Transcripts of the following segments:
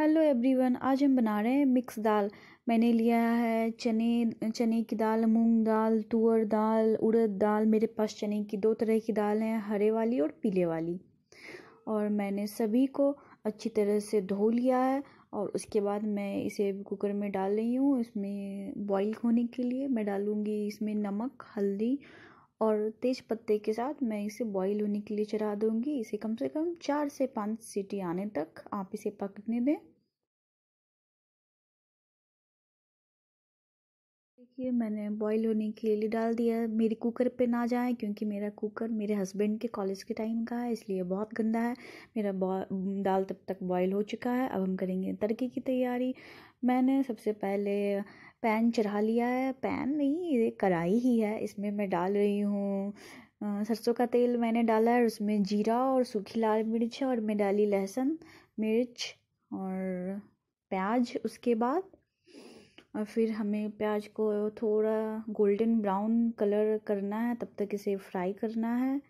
hello everyone आज हम बना रहे हैं मिक्स दाल मैंने लिया है चने चने की दाल मूंग दाल तुअर दाल उड़द दाल मेरे पास चने की दो तरह की दाल हैं हरे वाली और पीले वाली और मैंने सभी को अच्छी तरह से धो लिया है और उसके बाद मैं इसे कुकर में डाल रही हूँ इसमें बॉईल होने के लिए मैं डालूँगी इसमें नमक हल्दी और तेज पत्ते के साथ मैं इसे बॉईल होने के लिए चढ़ा दूंगी इसे कम से कम चार से पाँच सीटी आने तक आप इसे पकने दें देखिए मैंने बॉईल होने के लिए डाल दिया मेरे कुकर पे ना जाए क्योंकि मेरा कुकर मेरे हस्बैंड के कॉलेज के टाइम का है इसलिए बहुत गंदा है मेरा दाल तब तक बॉईल हो चुका है अब हम करेंगे तड़के की तैयारी मैंने सबसे पहले पैन चढ़ा लिया है पैन नहीं ये कढ़ाई ही है इसमें मैं डाल रही हूँ सरसों का तेल मैंने डाला है उसमें जीरा और सूखी लाल मिर्च और मैं डाली लहसुन मिर्च और प्याज उसके बाद और फिर हमें प्याज को थोड़ा गोल्डन ब्राउन कलर करना है तब तक इसे फ्राई करना है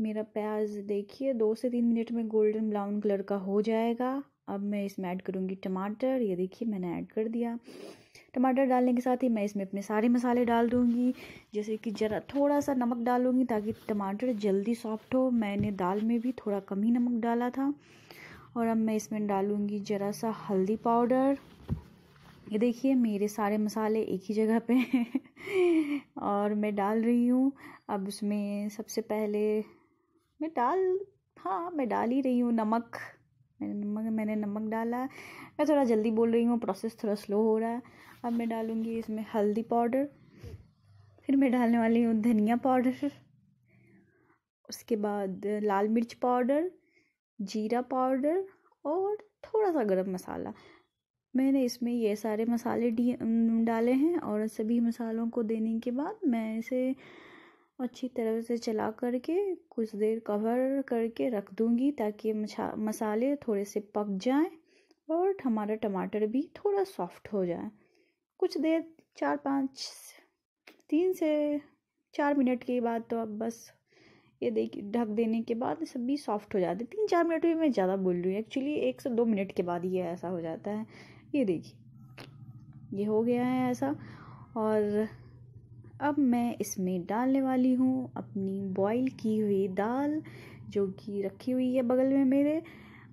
मेरा प्याज देखिए दो से तीन मिनट में गोल्डन ब्राउन कलर का हो जाएगा अब मैं इसमें ऐड करूँगी टमाटर ये देखिए मैंने ऐड कर दिया टमाटर डालने के साथ ही मैं इसमें अपने सारे मसाले डाल दूँगी जैसे कि ज़रा थोड़ा सा नमक डालूँगी ताकि टमाटर जल्दी सॉफ्ट हो मैंने दाल में भी थोड़ा कम ही नमक डाला था और अब मैं इसमें डालूँगी ज़रा सा हल्दी पाउडर ये देखिए मेरे सारे मसाले एक ही जगह पे हैं और मैं डाल रही हूँ अब उसमें सबसे पहले मैं डाल हाँ मैं डाल ही रही हूँ नमक मैंने नमक मैंने नमक डाला मैं थोड़ा जल्दी बोल रही हूँ प्रोसेस थोड़ा स्लो हो रहा है अब मैं डालूँगी इसमें हल्दी पाउडर फिर मैं डालने वाली हूँ धनिया पाउडर उसके बाद लाल मिर्च पाउडर जीरा पाउडर और थोड़ा सा गरम मसाला मैंने इसमें ये सारे मसाले डाले हैं और सभी मसालों को देने के बाद मैं इसे अच्छी तरह से चला करके कुछ देर कवर करके रख दूँगी ताकि मसाले थोड़े से पक जाएं और हमारा टमाटर भी थोड़ा सॉफ्ट हो जाए कुछ देर चार पाँच तीन से चार मिनट के बाद तो अब बस ये देखिए ढक देने के बाद सभी सॉफ्ट हो जाते तीन चार मिनट भी मैं ज़्यादा बोल रही हूँ एक्चुअली एक से दो मिनट के बाद ये ऐसा हो जाता है ये देखिए ये हो गया है ऐसा और अब मैं इसमें डालने वाली हूँ अपनी बॉईल की हुई दाल जो कि रखी हुई है बगल में मेरे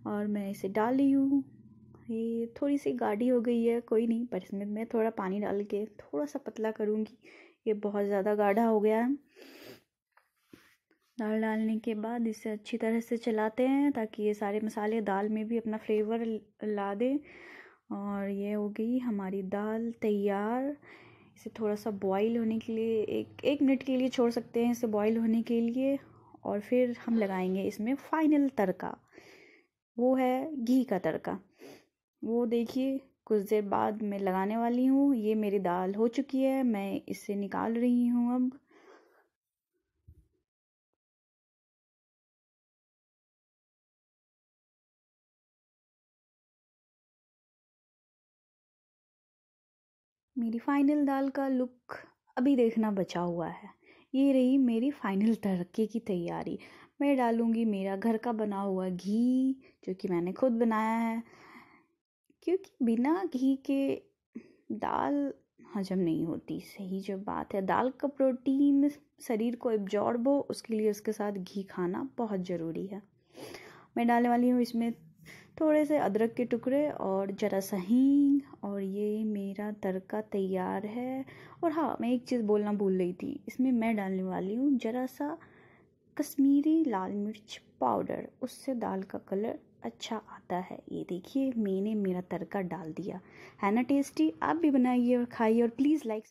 और मैं इसे डाल रही हूँ ये थोड़ी सी गाढ़ी हो गई है कोई नहीं पर इसमें मैं थोड़ा पानी डाल के थोड़ा सा पतला करूँगी ये बहुत ज़्यादा गाढ़ा हो गया है दाल डालने के बाद इसे अच्छी तरह से चलाते हैं ताकि ये सारे मसाले दाल में भी अपना फ्लेवर ला दें और ये हो गई हमारी दाल तैयार इसे थोड़ा सा बॉईल होने के लिए एक एक मिनट के लिए छोड़ सकते हैं इसे बॉईल होने के लिए और फिर हम लगाएंगे इसमें फाइनल तड़का वो है घी का तड़का वो देखिए कुछ देर बाद मैं लगाने वाली हूँ ये मेरी दाल हो चुकी है मैं इसे निकाल रही हूँ अब मेरी फाइनल दाल का लुक अभी देखना बचा हुआ है ये रही मेरी फाइनल तड़के की तैयारी मैं डालूँगी मेरा घर का बना हुआ घी जो कि मैंने खुद बनाया है क्योंकि बिना घी के दाल हजम नहीं होती सही जो बात है दाल का प्रोटीन शरीर को एब्जॉर्ब हो उसके लिए उसके साथ घी खाना बहुत ज़रूरी है मैं डालने वाली हूँ इसमें थोड़े से अदरक के टुकड़े और ज़रा सा हींग और ये मेरा तड़का तैयार है और हाँ मैं एक चीज़ बोलना भूल रही थी इसमें मैं डालने वाली हूँ ज़रा सा कश्मीरी लाल मिर्च पाउडर उससे दाल का कलर अच्छा आता है ये देखिए मैंने मेरा तड़का डाल दिया है ना टेस्टी आप भी बनाइए और खाइए और प्लीज़ लाइक